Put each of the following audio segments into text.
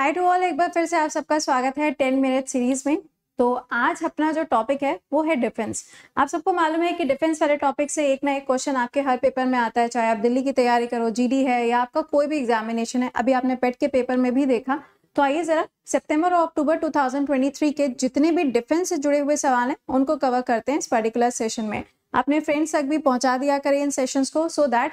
high to all एक बार फिर से आप सबका स्वागत है टेन मिनट सीरीज में तो आज अपना जो टॉपिक है वो है डिफेंस आप सबको मालूम है कि डिफेंस वाले टॉपिक से एक ना एक क्वेश्चन आपके हर पेपर में आता है चाहे आप दिल्ली की तैयारी करो जीडी है या आपका कोई भी एग्जामिनेशन है अभी आपने पेट e के पेपर में भी देखा तो आइए जरा सितंबर और अक्टूबर 2023 के जितने भी डिफेंस से जुड़े हुए सवाल हैं उनको कवर करते हैं इस पर्टिकुलर सेशन में अपने फ्रेंड्स तक भी पहुंचा दिया करें इन सेशंस को सो so दैट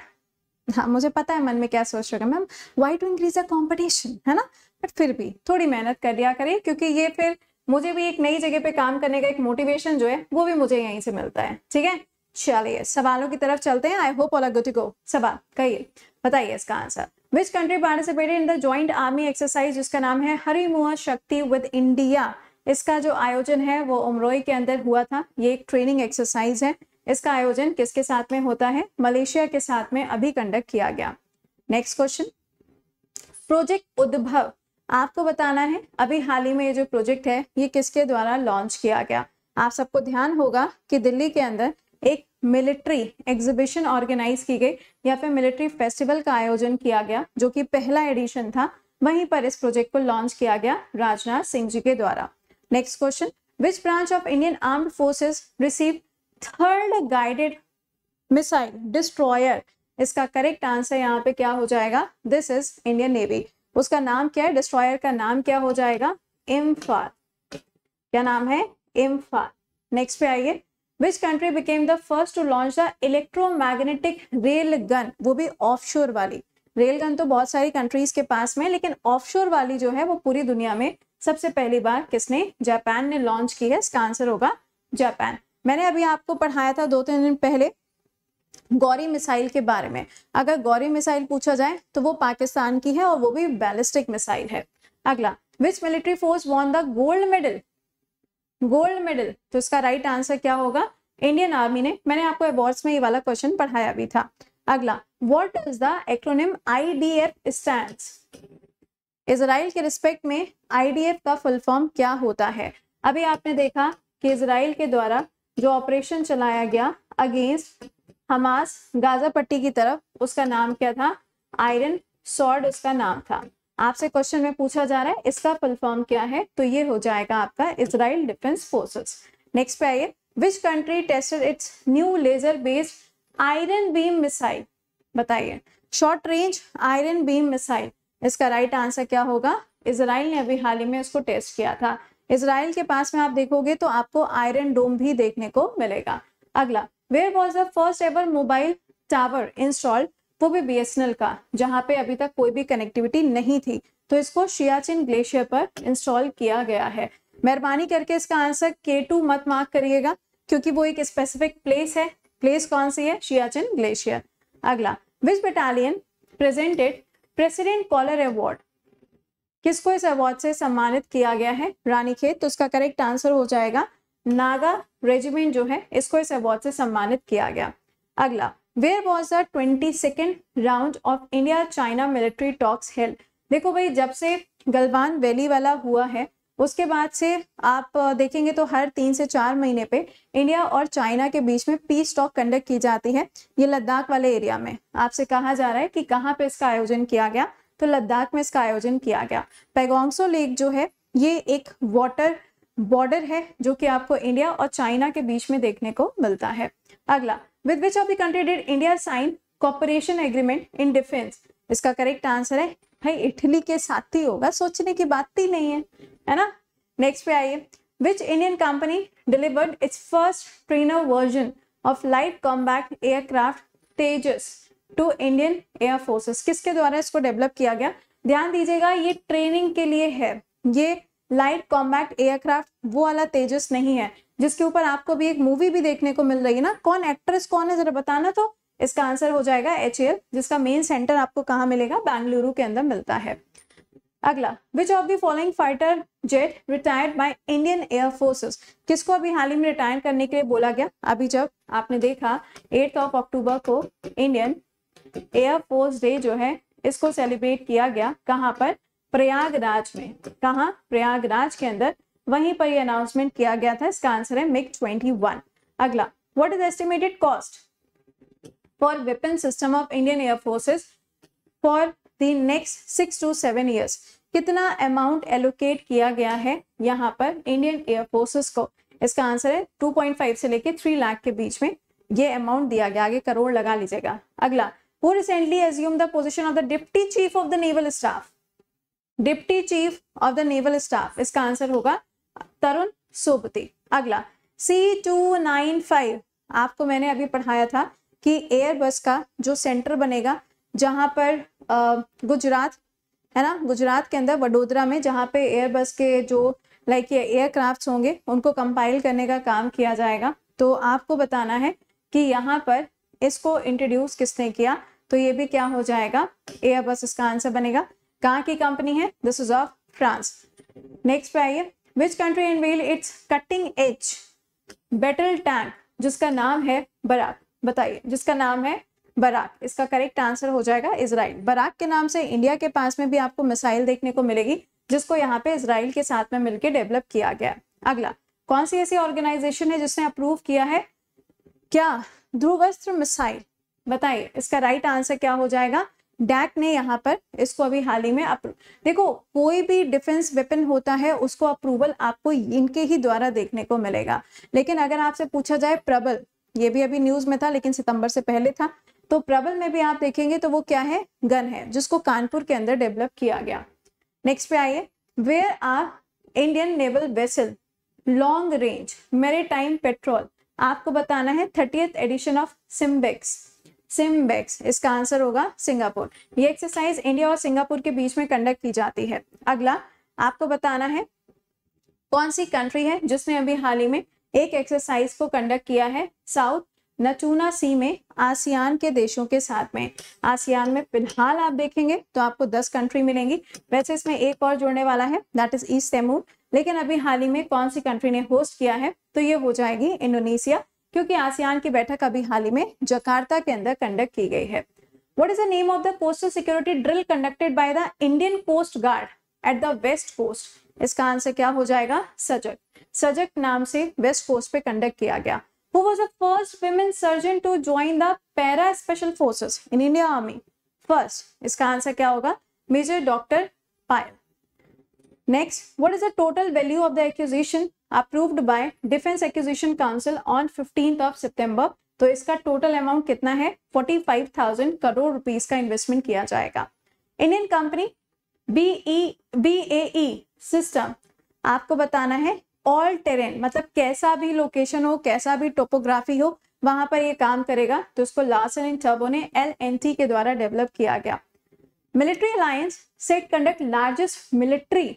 हाँ मुझे पता है मन में क्या सोच रहे ma'am why to increase the competition है ना बट फिर भी थोड़ी मेहनत कर लिया करें क्योंकि ये फिर मुझे भी एक नई जगह पे काम करने का एक मोटिवेशन जो है वो भी मुझे यहीं से मिलता है ठीक है चलिए सवालों की तरफ चलते हैं I hope all good to go सवाल कहिए बताइए इसका answer which country participated in the joint army exercise जिसका नाम है हरिमुआ शक्ति विद इंडिया इसका जो आयोजन है वो उमरोई के अंदर हुआ था ये एक ट्रेनिंग एक्सरसाइज है इसका आयोजन किसके साथ में होता है मलेशिया के साथ में अभी कंडक्ट किया गया नेक्स्ट क्वेश्चन प्रोजेक्ट उद्भव आपको बताना है अभी हाल ही में ये जो प्रोजेक्ट है ये किसके द्वारा लॉन्च किया गया आप सबको ध्यान होगा कि दिल्ली के अंदर एक मिलिट्री एग्जीबिशन ऑर्गेनाइज की गई या फिर मिलिट्री फेस्टिवल का आयोजन किया गया जो कि पहला एडिशन था वहीं पर इस प्रोजेक्ट को लॉन्च किया गया राजनाथ सिंह जी के द्वारा next question which branch of Indian armed forces receive third guided missile destroyer इसका करेक्ट आंसर यहाँ पे क्या हो जाएगा दिस इज इंडियन नेवी उसका नाम क्या है डिस्ट्रॉयर का नाम क्या हो जाएगा इम्फाल क्या नाम है इम्फाल नेक्स्ट पे आइए which country became the first to launch the electromagnetic rail gun वो भी ऑफशोर वाली रेल गन तो बहुत सारी कंट्रीज के पास में लेकिन शोर वाली जो है वो पूरी दुनिया में सबसे पहली बार किसने जापान ने लॉन्च की है इसका आंसर होगा जापान मैंने अभी आपको पढ़ाया था दो तीन दिन पहले गौरी मिसाइल के बारे में अगर गौरी मिसाइल पूछा जाए तो वो पाकिस्तान की है और वो भी बैलिस्टिक मिसाइल है अगला which military force won the gold medal gold medal तो इसका राइट right आंसर क्या होगा इंडियन आर्मी ने मैंने आपको अवार्ड्स में ये वाला क्वेश्चन पढ़ाया भी था अगला what is the acronym I D F stand Israel के रिस्पेक्ट में आईडीएफ का फुल फॉर्म क्या होता है अभी आपने देखा कि इसराइल के द्वारा जो ऑपरेशन चलाया गया अगेंस्ट हमास गाजा पट्टी की तरफ उसका नाम क्या था आयरन सॉर्ड उसका नाम था आपसे क्वेश्चन में पूछा जा रहा है इसका फुल फॉर्म क्या है तो ये हो जाएगा आपका इसराइल डिफेंस फोर्सेस नेक्स्ट पे आइए which country tested its new laser based iron beam missile बताइए short range iron beam missile इसका राइट right आंसर क्या होगा इसराइल ने अभी हाल ही में इसको टेस्ट किया था इसराइल के पास में आप देखोगे तो आपको आयरन डोम भी देखने को मिलेगा अगला where was the first ever mobile tower installed वो भी बीएसएनएल का जहाँ पे अभी तक कोई भी कनेक्टिविटी नहीं थी तो इसको शियाचिन ग्लेशियर पर इंस्टॉल किया गया है मेहरबानी करके इसका आंसर के टू मत मार्क करिएगा क्योंकि वो एक स्पेसिफिक प्लेस है प्लेस कौन सी है शियाचिन ग्लेशियर अगला which battalion presented president colour award किसको इस अवार्ड से सम्मानित किया गया है रानी खेत तो उसका करेक्ट आंसर हो जाएगा नागा रेजिमेंट जो है इसको इस अवार्ड से सम्मानित किया गया अगला where was the twenty second round of India China military talks held देखो भाई जब से गलवान वैली वाला हुआ है उसके बाद से आप देखेंगे तो हर तीन से चार महीने पे इंडिया और चाइना के बीच में पीस टॉक कंडक्ट की जाती है ये लद्दाख वाले एरिया में आपसे कहा जा रहा है कि कहाँ पे इसका आयोजन किया गया तो लद्दाख में इसका आयोजन किया गया पैगोंगसो लेक जो है ये एक वाटर बॉर्डर है जो कि आपको इंडिया और चाइना के बीच में देखने को मिलता है अगला with which of the country did India sign cooperation agreement in defence इसका करेक्ट आंसर है भाई इटली के साथ ही होगा सोचने की बात ही नहीं है है ना नेक्स्ट पे आइए which Indian company delivered its first trainer version of light combat aircraft Tejas to Indian air forces किसके द्वारा इसको डेवलप किया गया ध्यान दीजिएगा ये ट्रेनिंग के लिए है ये लाइट कॉम्बैक्ट एयरक्राफ्ट वो वाला तेजस नहीं है जिसके ऊपर आपको भी एक मूवी भी देखने को मिल रही है ना कौन एक्ट्रेस कौन है जरा बताना तो इसका आंसर हो जाएगा एच जिसका मेन सेंटर आपको कहाँ मिलेगा बेंगलुरु के अंदर मिलता है अगला which of the following fighter jet retired by Indian air forces किसको अभी हाल ही में रिटायर करने के लिए बोला गया अभी जब आपने देखा एट ऑफ अक्टूबर को इंडियन एयर फोर्स डे जो है इसको सेलिब्रेट किया गया कहाँ पर प्रयागराज में कहा प्रयागराज के अंदर वहीं पर यह अनाउंसमेंट किया गया था इसका आंसर है मिग 21 अगला what is estimated cost for weapon system of Indian air forces for the next six to seven years कितना अमाउंट एलोकेट किया गया है यहाँ पर इंडियन एयर फोर्सेस को इसका आंसर है 2.5 से लेके 3 लाख के बीच में ये अमाउंट दिया गया आगे करोड़ लगा लीजिएगा अगला वो recently assume the position of the deputy chief of the naval staff deputy chief of the naval staff इसका आंसर होगा तरुण सोपति अगला सी टू नाइन फाइव आपको मैंने अभी पढ़ाया था कि एयरबस का जो सेंटर बनेगा जहां पर गुजरात है ना गुजरात के अंदर वडोदरा में जहाँ पे एयरबस के जो लाइक ये एयरक्राफ्ट होंगे उनको कंपाइल करने का काम किया जाएगा तो आपको बताना है कि यहाँ पर इसको इंट्रोड्यूस किसने किया तो ये भी क्या हो जाएगा एयरबस इसका आंसर बनेगा कहाँ की कंपनी है this is of France next पे आइए which country unveil its cutting edge battle tank जिसका नाम है बराक बताइए जिसका नाम है बराक इसका करेक्ट आंसर हो जाएगा इसराइल बराक के नाम से इंडिया के पास में भी आपको मिसाइल देखने को मिलेगी जिसको यहाँ पे इसराइल के साथ में मिलकर डेवलप किया गया अगला कौन सी ऐसी ऑर्गेनाइजेशन है जिसने अप्रूव किया है क्या ध्रुवस्त्र मिसाइल बताइए इसका राइट आंसर क्या हो जाएगा डैक ने यहाँ पर इसको अभी हाल ही में देखो कोई भी डिफेंस वेपन होता है उसको अप्रूवल आपको इनके ही द्वारा देखने को मिलेगा लेकिन अगर आपसे पूछा जाए प्रबल ये भी अभी न्यूज में था लेकिन सितंबर से पहले था तो प्रबल में भी आप देखेंगे तो वो क्या है गन है जिसको कानपुर के अंदर डेवलप किया गया नेक्स्ट पे आइए where are Indian naval vessel long range मेरे पेट्रोल आपको बताना है thirtieth edition of SIMBEX SIMBEX इसका आंसर होगा सिंगापुर ये एक्सरसाइज इंडिया और सिंगापुर के बीच में कंडक्ट की जाती है अगला आपको बताना है कौन सी कंट्री है जिसने अभी हाल ही में एक एक्सरसाइज को कंडक्ट किया है साउथ नचूना सी में आसियान के देशों के साथ में आसियान में फिलहाल आप देखेंगे तो आपको 10 कंट्री मिलेंगी वैसे इसमें एक और जुड़ने वाला है दैट इज ईस्ट तैमूर लेकिन अभी हाल ही में कौन सी कंट्री ने होस्ट किया है तो ये हो जाएगी इंडोनेशिया क्योंकि आसियान की बैठक अभी हाल ही में जकार्ता के अंदर कंडक्ट की गई है what is the name of the coastal security drill conducted by the Indian coast guard at the west coast इसका आंसर क्या हो जाएगा सजग सजग नाम से वेस्ट कोस्ट पे कंडक्ट किया गया who was the first women surgeon to join the para special forces in india army first iska answer kya hoga major doctor payal next what is the total value of the accusation approved by defence acquisition council on fifteen of सितंबर तो इसका total amount कितना है 45,000 crore rupees का investment किया जाएगा Indian company BE BAE system आपको बताना है ऑल टेरेन मतलब कैसा भी लोकेशन हो कैसा भी टोपोग्राफी हो वहां पर ये काम करेगा तो इसको लार्सन एंड टर्बो ने एल के द्वारा डेवलप किया गया military alliance set conduct largest military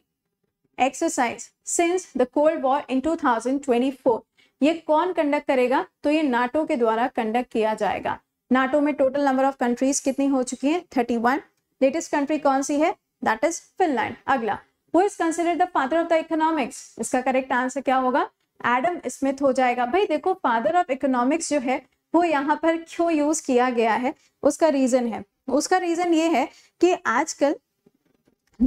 exercise since the cold war in 2024 ये कौन कंडक्ट करेगा तो ये नाटो के द्वारा कंडक्ट किया जाएगा नाटो में टोटल नंबर ऑफ कंट्रीज कितनी हो चुकी हैं 31 वन लेटेस्ट कंट्री कौन सी है दैट इज फिनलैंड अगला who is consider the father of the economics इसका करेक्ट आंसर क्या होगा एडम स्मिथ हो जाएगा भाई देखो फादर ऑफ इकोनॉमिक्स जो है वो यहाँ पर क्यों यूज किया गया है उसका रीजन है उसका रीजन ये है कि आजकल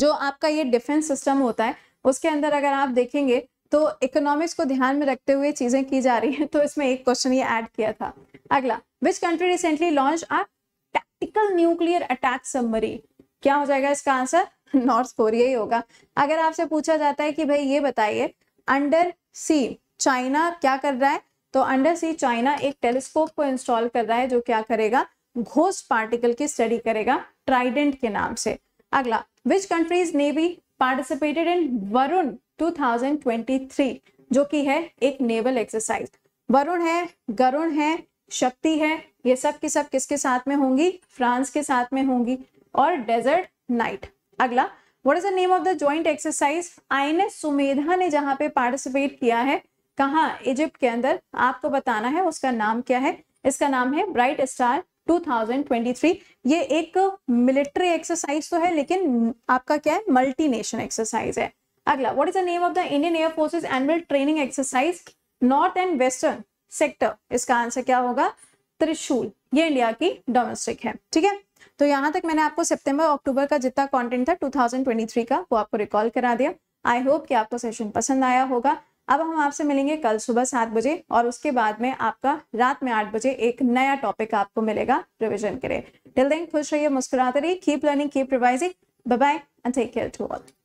जो आपका ये डिफेंस सिस्टम होता है उसके अंदर अगर आप देखेंगे तो इकोनॉमिक्स को ध्यान में रखते हुए चीजें की जा रही हैं तो इसमें एक क्वेश्चन ये ऐड किया था अगला which country recently launch our tactical nuclear attack submarine क्या हो जाएगा इसका आंसर नॉर्थ कोरिया ही होगा अगर आपसे पूछा जाता है कि भाई ये बताइए अंडर सी चाइना क्या कर रहा है तो अंडर सी चाइना एक टेलीस्कोप को इंस्टॉल कर रहा है जो क्या करेगा घोष पार्टिकल की स्टडी करेगा ट्राइडेंट के नाम से अगला which countries navy participated in Varun 2023 जो कि है एक नेवल एक्सरसाइज वरुण है गरुण है शक्ति है ये सब की सब किसके साथ में होंगी फ्रांस के साथ में होंगी और डेजर्ट नाइट अगला what is the name of the joint exercise आई सुमेधा ने जहां पे पार्टिसिपेट किया है कहा इजिप्ट के अंदर आपको बताना है उसका नाम क्या है इसका नाम है ब्राइट स्टार 2023 ये एक मिलिट्री एक्सरसाइज तो है लेकिन आपका क्या है मल्टी नेशन एक्सरसाइज है अगला what is the name of the Indian air forces annual training exercise north and western sector इसका आंसर क्या होगा त्रिशूल ये इंडिया की डोमेस्टिक है ठीक है तो यहाँ तक मैंने आपको सितंबर अक्टूबर का जितना कंटेंट था 2023 का वो आपको रिकॉल करा दिया आई होप कि आपको सेशन पसंद आया होगा अब हम आपसे मिलेंगे कल सुबह सात बजे और उसके बाद में आपका रात में आठ बजे एक नया टॉपिक आपको मिलेगा रिविजन के लिए टिल देन खुश रहिए मुस्कुराते रहिए keep learning keep revising bye bye and take care to all